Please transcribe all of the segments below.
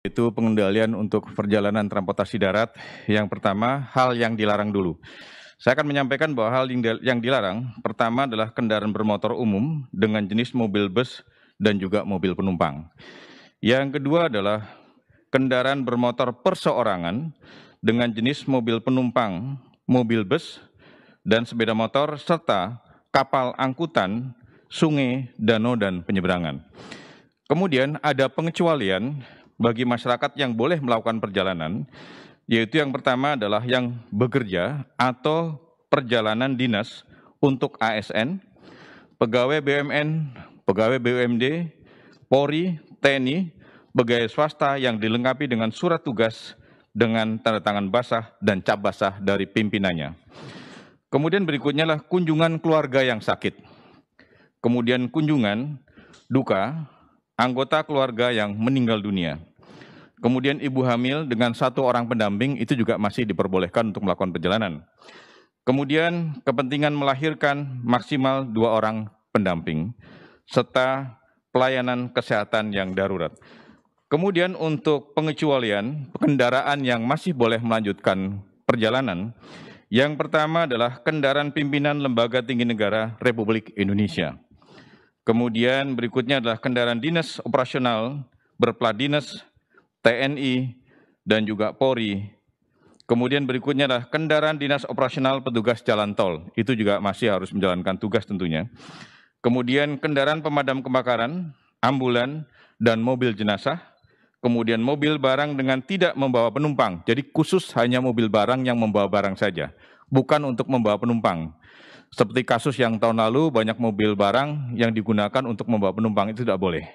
itu pengendalian untuk perjalanan transportasi darat. Yang pertama, hal yang dilarang dulu. Saya akan menyampaikan bahwa hal yang dilarang pertama adalah kendaraan bermotor umum dengan jenis mobil bus dan juga mobil penumpang. Yang kedua adalah kendaraan bermotor perseorangan dengan jenis mobil penumpang, mobil bus, dan sepeda motor serta kapal angkutan, sungai, danau, dan penyeberangan. Kemudian ada pengecualian bagi masyarakat yang boleh melakukan perjalanan, yaitu yang pertama adalah yang bekerja atau perjalanan dinas untuk ASN, pegawai BUMN, pegawai BUMD, Polri, TNI, pegawai swasta yang dilengkapi dengan surat tugas dengan tanda tangan basah dan cap basah dari pimpinannya. Kemudian berikutnya lah kunjungan keluarga yang sakit. Kemudian kunjungan duka anggota keluarga yang meninggal dunia. Kemudian ibu hamil dengan satu orang pendamping itu juga masih diperbolehkan untuk melakukan perjalanan. Kemudian kepentingan melahirkan maksimal dua orang pendamping serta pelayanan kesehatan yang darurat. Kemudian untuk pengecualian kendaraan yang masih boleh melanjutkan perjalanan, yang pertama adalah kendaraan pimpinan lembaga tinggi negara Republik Indonesia. Kemudian berikutnya adalah kendaraan dinas operasional berplat dinas TNI, dan juga Polri. Kemudian berikutnya adalah kendaraan dinas operasional petugas jalan tol. Itu juga masih harus menjalankan tugas tentunya. Kemudian kendaraan pemadam kebakaran, ambulan, dan mobil jenazah. Kemudian mobil barang dengan tidak membawa penumpang. Jadi khusus hanya mobil barang yang membawa barang saja, bukan untuk membawa penumpang. Seperti kasus yang tahun lalu banyak mobil barang yang digunakan untuk membawa penumpang itu tidak boleh.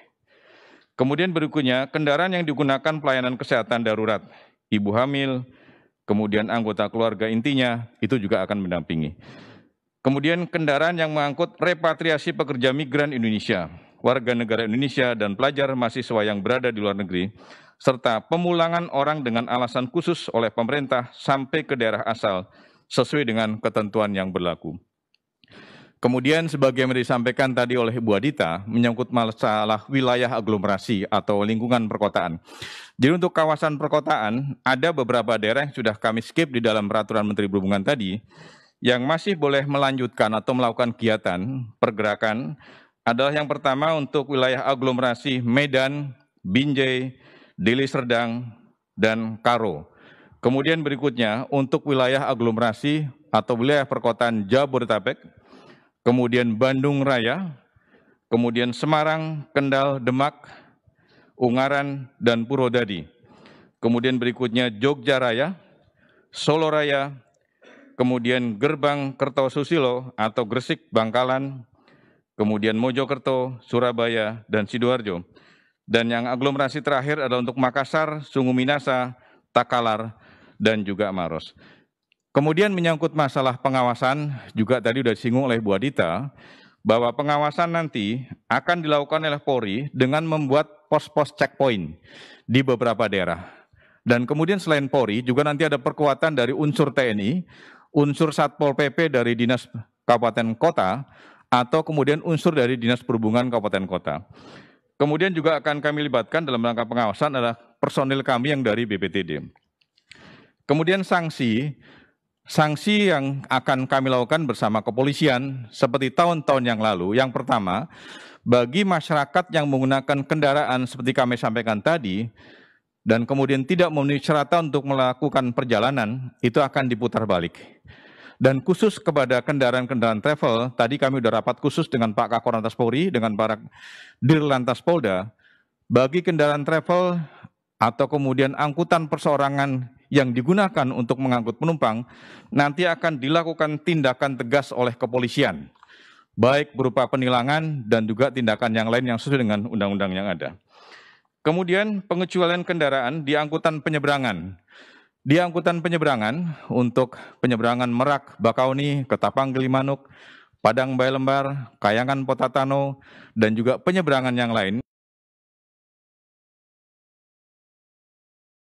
Kemudian berikutnya, kendaraan yang digunakan pelayanan kesehatan darurat, ibu hamil, kemudian anggota keluarga intinya, itu juga akan mendampingi. Kemudian kendaraan yang mengangkut repatriasi pekerja migran Indonesia, warga negara Indonesia, dan pelajar mahasiswa yang berada di luar negeri, serta pemulangan orang dengan alasan khusus oleh pemerintah sampai ke daerah asal sesuai dengan ketentuan yang berlaku. Kemudian sebagai yang disampaikan tadi oleh Bu Adita, menyangkut masalah wilayah aglomerasi atau lingkungan perkotaan. Jadi untuk kawasan perkotaan, ada beberapa daerah yang sudah kami skip di dalam peraturan Menteri Perhubungan tadi, yang masih boleh melanjutkan atau melakukan kegiatan pergerakan adalah yang pertama untuk wilayah aglomerasi Medan, Binjai, Deli Serdang, dan Karo. Kemudian berikutnya untuk wilayah aglomerasi atau wilayah perkotaan Jabodetabek kemudian Bandung Raya, kemudian Semarang, Kendal, Demak, Ungaran, dan Purwodadi. Kemudian berikutnya Jogja Raya, Solo Raya, kemudian Gerbang Kertosusilo atau Gresik Bangkalan, kemudian Mojokerto, Surabaya, dan Sidoarjo. Dan yang aglomerasi terakhir adalah untuk Makassar, Sungu Minasa, Takalar, dan juga Maros. Kemudian menyangkut masalah pengawasan, juga tadi sudah disinggung oleh Bu Adita, bahwa pengawasan nanti akan dilakukan oleh Polri dengan membuat pos-pos checkpoint di beberapa daerah. Dan kemudian selain Polri juga nanti ada perkuatan dari unsur TNI, unsur Satpol PP dari Dinas Kabupaten Kota, atau kemudian unsur dari Dinas Perhubungan Kabupaten Kota. Kemudian juga akan kami libatkan dalam rangka pengawasan adalah personil kami yang dari BPTD. Kemudian sanksi, Sanksi yang akan kami lakukan bersama kepolisian seperti tahun-tahun yang lalu, yang pertama, bagi masyarakat yang menggunakan kendaraan seperti kami sampaikan tadi, dan kemudian tidak memenuhi syarat untuk melakukan perjalanan, itu akan diputar balik. Dan khusus kepada kendaraan-kendaraan travel, tadi kami sudah rapat khusus dengan Pak Kakor Lantas Polri, dengan para Dirlantas Polda, bagi kendaraan travel atau kemudian angkutan perseorangan yang digunakan untuk mengangkut penumpang nanti akan dilakukan tindakan tegas oleh kepolisian, baik berupa penilangan dan juga tindakan yang lain yang sesuai dengan undang-undang yang ada. Kemudian pengecualian kendaraan di angkutan penyeberangan. Di angkutan penyeberangan untuk penyeberangan Merak, Bakauni, Ketapang, Gelimanuk, Padang Bayi Lembar, Kayangan Potatano, dan juga penyeberangan yang lain,